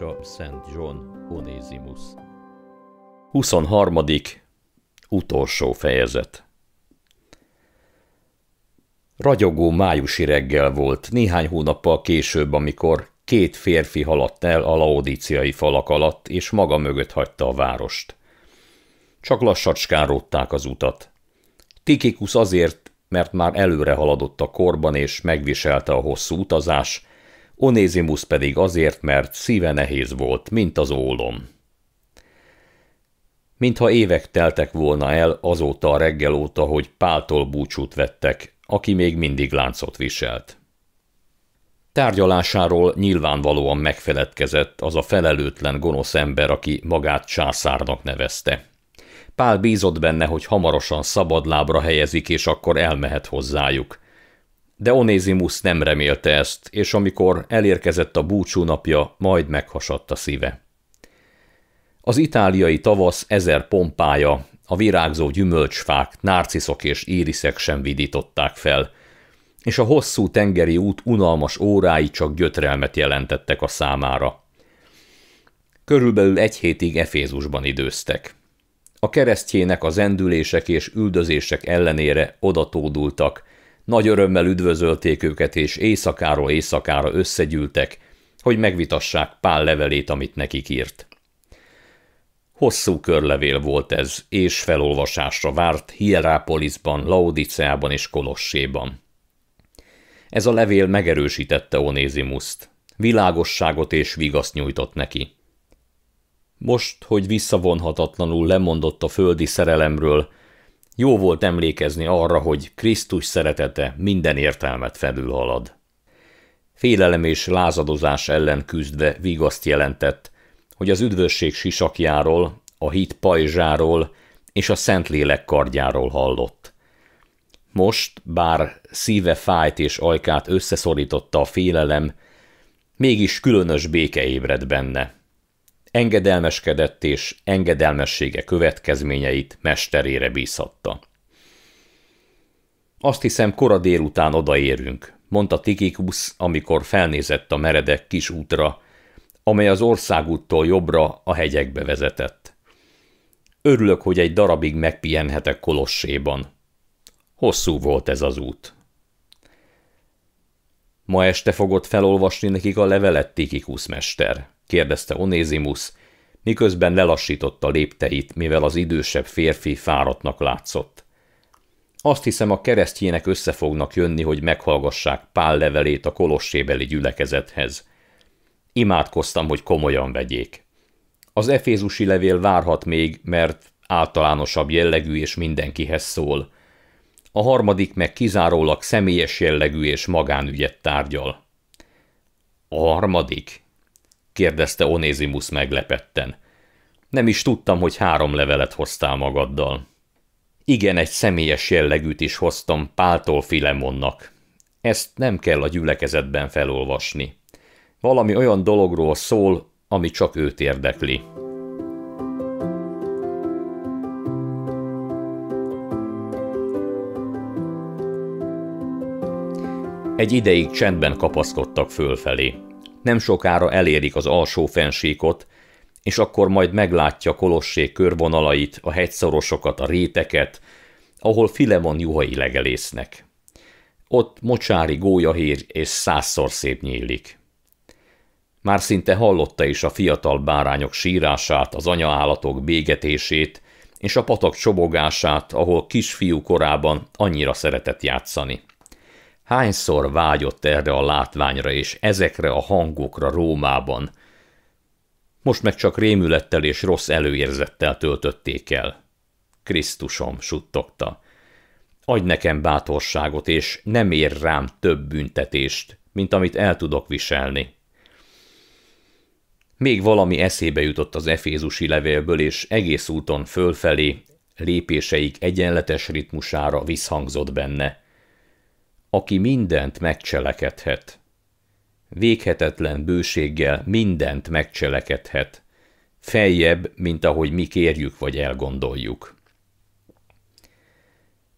Apostolsa Szent John Onésimus. 23. utolsó fejezet Ragyogó májusi reggel volt, néhány hónappal később, amikor két férfi haladt el a laodíciai falak alatt, és maga mögött hagyta a várost. Csak lassacskán rótták az utat. Tikikus azért, mert már előre haladott a korban, és megviselte a hosszú utazás, Onézimus pedig azért, mert szíve nehéz volt, mint az ólom. Mintha évek teltek volna el azóta a reggel óta, hogy Páltól búcsút vettek, aki még mindig láncot viselt. Tárgyalásáról nyilvánvalóan megfeledkezett az a felelőtlen gonosz ember, aki magát császárnak nevezte. Pál bízott benne, hogy hamarosan szabadlábra helyezik, és akkor elmehet hozzájuk – de Onézimus nem remélte ezt, és amikor elérkezett a búcsú napja, majd meghasadt a szíve. Az itáliai tavasz ezer pompája, a virágzó gyümölcsfák, narciszok és íriszek sem vidították fel, és a hosszú tengeri út unalmas órái csak gyötrelmet jelentettek a számára. Körülbelül egy hétig Efézusban időztek. A keresztjének az endülések és üldözések ellenére odatódultak, nagy örömmel üdvözölték őket, és éjszakáról éjszakára összegyűltek, hogy megvitassák Pál levelét, amit nekik írt. Hosszú körlevél volt ez, és felolvasásra várt Hierápolisban, Laodiceában és Kolosséban. Ez a levél megerősítette Onézimuszt. Világosságot és vigaszt nyújtott neki. Most, hogy visszavonhatatlanul lemondott a földi szerelemről, jó volt emlékezni arra, hogy Krisztus szeretete minden értelmet felülhalad. Félelem és lázadozás ellen küzdve vigaszt jelentett, hogy az üdvösség sisakjáról, a hit pajzsáról és a Szentlélek kardjáról hallott. Most, bár szíve fájt és ajkát összeszorította a félelem, mégis különös béke ébredt benne – engedelmeskedett és engedelmessége következményeit mesterére bízhatta. Azt hiszem, kora délután odaérünk, mondta Tikikusz, amikor felnézett a meredek kis útra, amely az országúttól jobbra a hegyekbe vezetett. Örülök, hogy egy darabig megpihenhetek Kolosséban. Hosszú volt ez az út. Ma este fogod felolvasni nekik a levelet, Tikikusz mester, kérdezte Onézimus, miközben lelassította lépteit, mivel az idősebb férfi fáradtnak látszott. Azt hiszem, a keresztjének össze fognak jönni, hogy meghallgassák Pál levelét a kolossébeli gyülekezethez. Imádkoztam, hogy komolyan vegyék. Az efézusi levél várhat még, mert általánosabb jellegű és mindenkihez szól. A harmadik meg kizárólag személyes jellegű és magánügyet tárgyal. A harmadik? kérdezte Onézimus meglepetten. Nem is tudtam, hogy három levelet hoztál magaddal. Igen, egy személyes jellegűt is hoztam Páltól Filemonnak. Ezt nem kell a gyülekezetben felolvasni. Valami olyan dologról szól, ami csak őt érdekli. Egy ideig csendben kapaszkodtak fölfelé nem sokára elérik az alsó fensíkot, és akkor majd meglátja Kolossé körvonalait, a hegyszorosokat, a réteket, ahol Filemon juhai legelésznek. Ott mocsári gólyahír és százszor szép nyílik. Már szinte hallotta is a fiatal bárányok sírását, az anyaállatok bégetését és a patak csobogását, ahol kisfiú korában annyira szeretett játszani. Hányszor vágyott erre a látványra és ezekre a hangokra Rómában? Most meg csak rémülettel és rossz előérzettel töltötték el. Krisztusom, suttogta. Adj nekem bátorságot, és nem ér rám több büntetést, mint amit el tudok viselni. Még valami eszébe jutott az efézusi levélből, és egész úton fölfelé, lépéseik egyenletes ritmusára visszhangzott benne – aki mindent megcselekedhet. Véghetetlen bőséggel mindent megcselekedhet, feljebb, mint ahogy mi kérjük vagy elgondoljuk.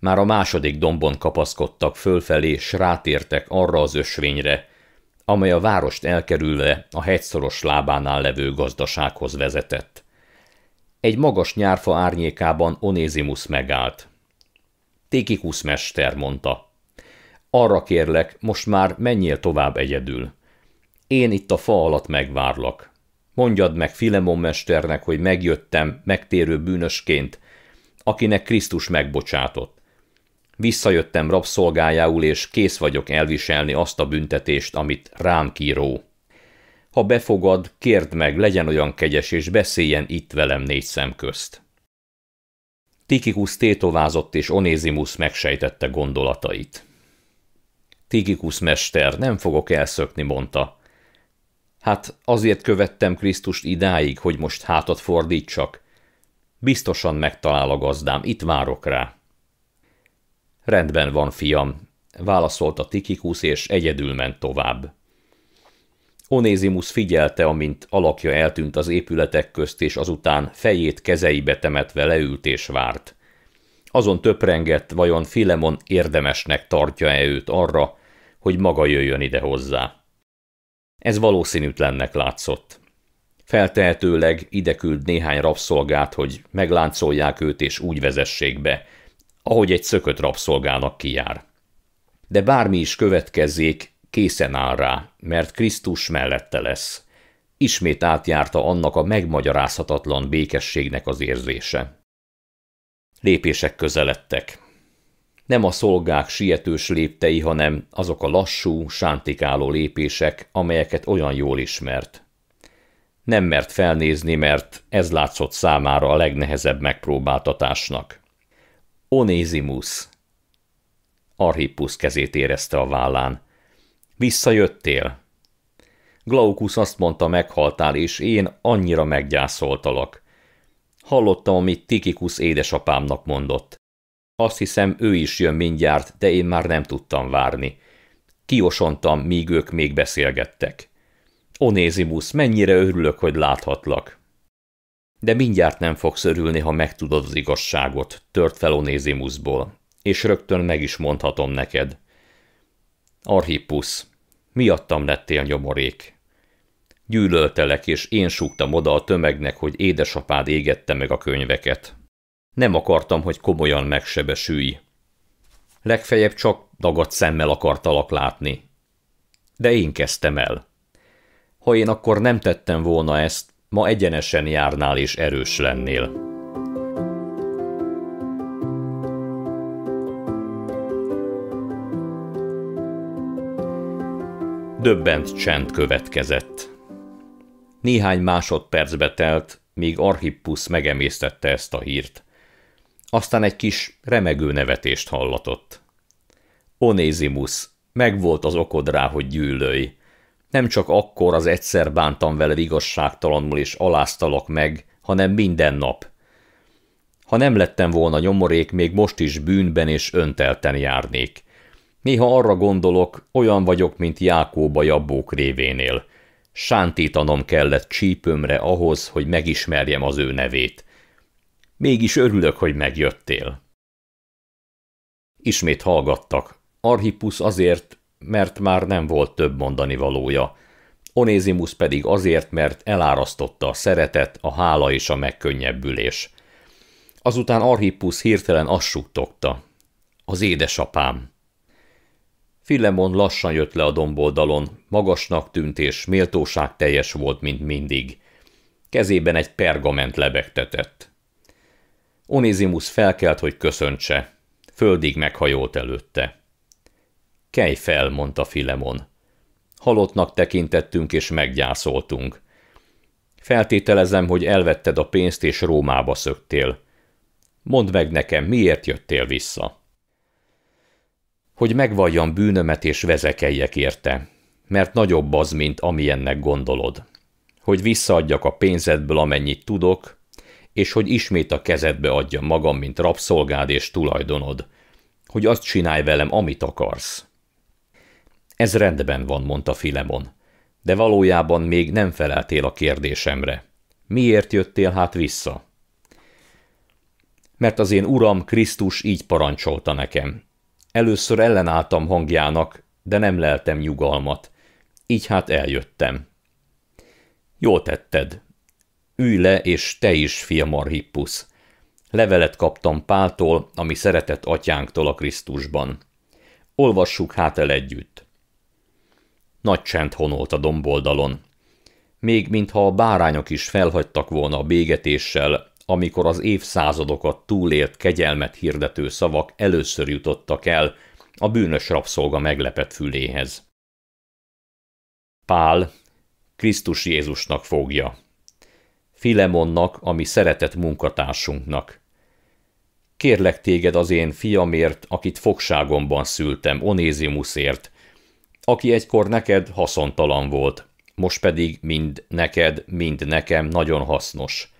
Már a második dombon kapaszkodtak fölfelé, s rátértek arra az ösvényre, amely a várost elkerülve a hegyszoros lábánál levő gazdasághoz vezetett. Egy magas nyárfa árnyékában Onézimus megállt. Tékikusz mester, mondta. Arra kérlek, most már menjél tovább egyedül. Én itt a fa alatt megvárlak. Mondjad meg Filemon mesternek, hogy megjöttem megtérő bűnösként, akinek Krisztus megbocsátott. Visszajöttem rabszolgájául, és kész vagyok elviselni azt a büntetést, amit rám kíró. Ha befogad, kérd meg, legyen olyan kegyes, és beszéljen itt velem négy szem közt. Tikikus tétovázott, és Onézimus megsejtette gondolatait. Tigikus mester, nem fogok elszökni, mondta. Hát azért követtem Krisztust idáig, hogy most hátat fordítsak. Biztosan megtalál a gazdám, itt várok rá. Rendben van, fiam, válaszolta Tikikus, és egyedül ment tovább. Onézimus figyelte, amint alakja eltűnt az épületek közt, és azután fejét kezeibe temetve leült és várt. Azon töprengett, vajon Filemon érdemesnek tartja-e őt arra, hogy maga jöjjön ide hozzá. Ez valószínűtlennek látszott. Feltehetőleg ide küld néhány rabszolgát, hogy megláncolják őt és úgy vezessék be, ahogy egy szökött rabszolgának kijár. De bármi is következzék, készen áll rá, mert Krisztus mellette lesz. Ismét átjárta annak a megmagyarázhatatlan békességnek az érzése. Lépések közeledtek nem a szolgák sietős léptei, hanem azok a lassú, sántikáló lépések, amelyeket olyan jól ismert. Nem mert felnézni, mert ez látszott számára a legnehezebb megpróbáltatásnak. Onézimus. Arhippus kezét érezte a vállán. Visszajöttél. Glaukus azt mondta, meghaltál, és én annyira meggyászoltalak. Hallottam, amit Tikikus édesapámnak mondott. Azt hiszem, ő is jön mindjárt, de én már nem tudtam várni. Kiosontam, míg ők még beszélgettek. Onézimus, mennyire örülök, hogy láthatlak. De mindjárt nem fogsz örülni, ha megtudod az igazságot, tört fel Onézimusból, és rögtön meg is mondhatom neked. arhipus, miattam lettél nyomorék. Gyűlöltelek, és én súgtam oda a tömegnek, hogy édesapád égette meg a könyveket. Nem akartam, hogy komolyan megsebesülj. Legfeljebb csak dagadt szemmel akartalak látni. De én kezdtem el. Ha én akkor nem tettem volna ezt, ma egyenesen járnál és erős lennél. Döbbent csend következett. Néhány másodpercbe telt, míg Archippus megemésztette ezt a hírt aztán egy kis remegő nevetést hallatott. Onézimus, megvolt az okod rá, hogy gyűlölj. Nem csak akkor az egyszer bántam vele igazságtalanul és aláztalak meg, hanem minden nap. Ha nem lettem volna nyomorék, még most is bűnben és öntelten járnék. Néha arra gondolok, olyan vagyok, mint Jákób a jabbók révénél. Sántítanom kellett csípőmre ahhoz, hogy megismerjem az ő nevét. Mégis örülök, hogy megjöttél. Ismét hallgattak. Arhipusz azért, mert már nem volt több mondani valója. Onézimus pedig azért, mert elárasztotta a szeretet, a hála és a megkönnyebbülés. Azután Arhipusz hirtelen assuktogta. Az édesapám. Filemon lassan jött le a domboldalon, magasnak tűnt és méltóság teljes volt, mint mindig. Kezében egy pergament lebegtetett. Onézimus felkelt, hogy köszöntse. Földig meghajolt előtte. Kelj fel, mondta Filemon. Halottnak tekintettünk és meggyászoltunk. Feltételezem, hogy elvetted a pénzt és Rómába szöktél. Mondd meg nekem, miért jöttél vissza? Hogy megvalljam bűnömet és vezekeljek érte, mert nagyobb az, mint amilyennek gondolod. Hogy visszaadjak a pénzedből, amennyit tudok, és hogy ismét a kezedbe adja magam, mint rabszolgád és tulajdonod, hogy azt csinálj velem, amit akarsz. Ez rendben van, mondta Filemon, de valójában még nem feleltél a kérdésemre. Miért jöttél hát vissza? Mert az én uram Krisztus így parancsolta nekem. Először ellenálltam hangjának, de nem leltem nyugalmat. Így hát eljöttem. Jól tetted, Ülj le, és te is, filmarhippusz. Levelet kaptam Páltól, ami szeretett atyánktól a Krisztusban. Olvassuk hát el együtt. Nagy csend honolt a domboldalon. Még mintha a bárányok is felhagytak volna a bégetéssel, amikor az évszázadokat túlélt kegyelmet hirdető szavak először jutottak el a bűnös rabszolga meglepet füléhez. Pál, Krisztus Jézusnak fogja. Filemonnak, ami szeretett munkatársunknak. Kérlek téged az én fiamért, akit fogságomban szültem, Onézimusért, aki egykor neked haszontalan volt, most pedig mind neked, mind nekem nagyon hasznos.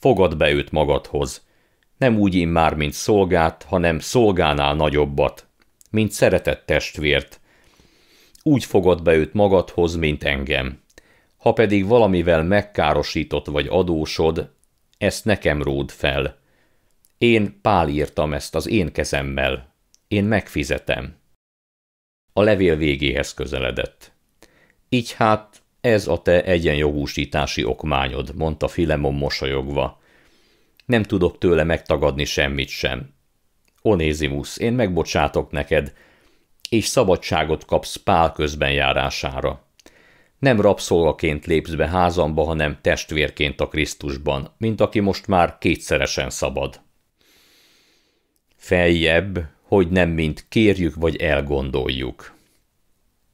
Fogad be őt magadhoz. Nem úgy immár, mint szolgát, hanem szolgánál nagyobbat, mint szeretett testvért. Úgy fogad be őt magadhoz, mint engem. Ha pedig valamivel megkárosított vagy adósod, ezt nekem ród fel. Én pálírtam ezt az én kezemmel. Én megfizetem. A levél végéhez közeledett. Így hát ez a te egyenjogúsítási okmányod, mondta Filemon mosolyogva. Nem tudok tőle megtagadni semmit sem. Onézimus, én megbocsátok neked, és szabadságot kapsz pál közbenjárására. Nem rabszolgaként lépsz be házamba, hanem testvérként a Krisztusban, mint aki most már kétszeresen szabad. Feljebb, hogy nem mint kérjük vagy elgondoljuk.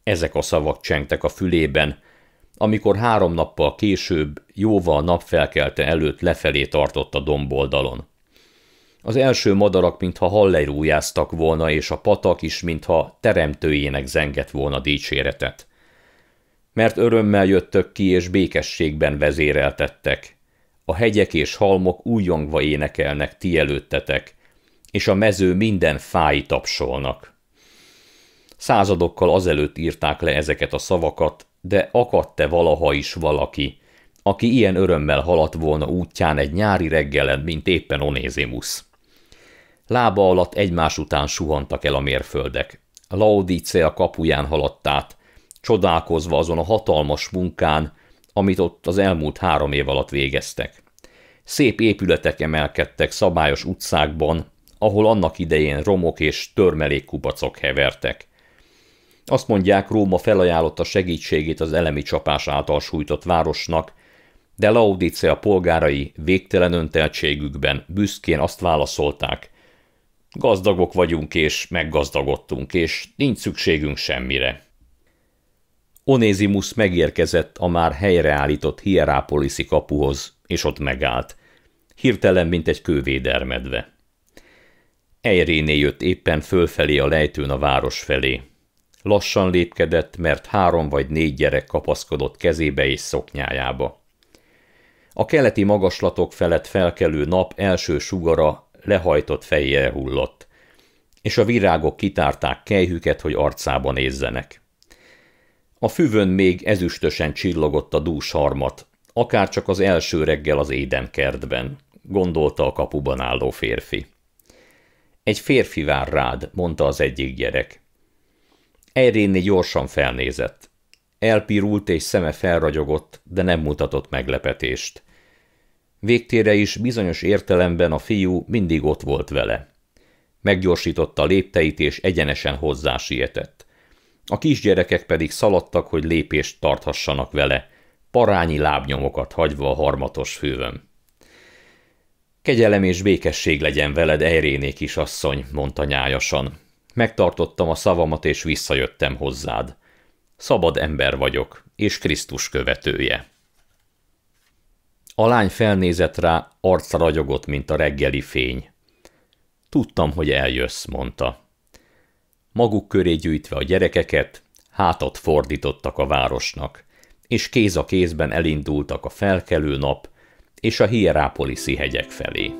Ezek a szavak csengtek a fülében, amikor három nappal később, jóval napfelkelte előtt lefelé tartott a domboldalon. Az első madarak, mintha hallerújáztak volna, és a patak is, mintha teremtőjének zengett volna dicséretet mert örömmel jöttök ki és békességben vezéreltettek. A hegyek és halmok újongva énekelnek ti előttetek, és a mező minden fái tapsolnak. Századokkal azelőtt írták le ezeket a szavakat, de akadt-e valaha is valaki, aki ilyen örömmel haladt volna útján egy nyári reggelen, mint éppen Onézimus. Lába alatt egymás után suhantak el a mérföldek. Laodicea kapuján haladt át, csodálkozva azon a hatalmas munkán, amit ott az elmúlt három év alatt végeztek. Szép épületek emelkedtek szabályos utcákban, ahol annak idején romok és törmelékkupacok hevertek. Azt mondják, Róma felajánlotta segítségét az elemi csapás által sújtott városnak, de Laudicea polgárai végtelen önteltségükben büszkén azt válaszolták, gazdagok vagyunk és meggazdagodtunk, és nincs szükségünk semmire. Onézimus megérkezett a már helyreállított hierápoliszi kapuhoz, és ott megállt. Hirtelen, mint egy kővédermedve. Ejréné jött éppen fölfelé a lejtőn a város felé. Lassan lépkedett, mert három vagy négy gyerek kapaszkodott kezébe és szoknyájába. A keleti magaslatok felett felkelő nap első sugara lehajtott fejére hullott, és a virágok kitárták kejhüket, hogy arcába nézzenek. A füvön még ezüstösen csillogott a dús harmat, akár csak az első reggel az édenkertben, gondolta a kapuban álló férfi. Egy férfi vár rád, mondta az egyik gyerek. Eirénni gyorsan felnézett. Elpirult és szeme felragyogott, de nem mutatott meglepetést. Végtére is bizonyos értelemben a fiú mindig ott volt vele. Meggyorsította lépteit és egyenesen hozzá sietett. A kisgyerekek pedig szaladtak, hogy lépést tarthassanak vele, parányi lábnyomokat hagyva a harmatos fővön. Kegyelem és békesség legyen veled, Ejréné kisasszony, mondta nyájasan. Megtartottam a szavamat, és visszajöttem hozzád. Szabad ember vagyok, és Krisztus követője. A lány felnézett rá, arca ragyogott, mint a reggeli fény. Tudtam, hogy eljössz, mondta maguk köré gyűjtve a gyerekeket, hátat fordítottak a városnak, és kéz a kézben elindultak a felkelő nap és a Hierápoliszi hegyek felé.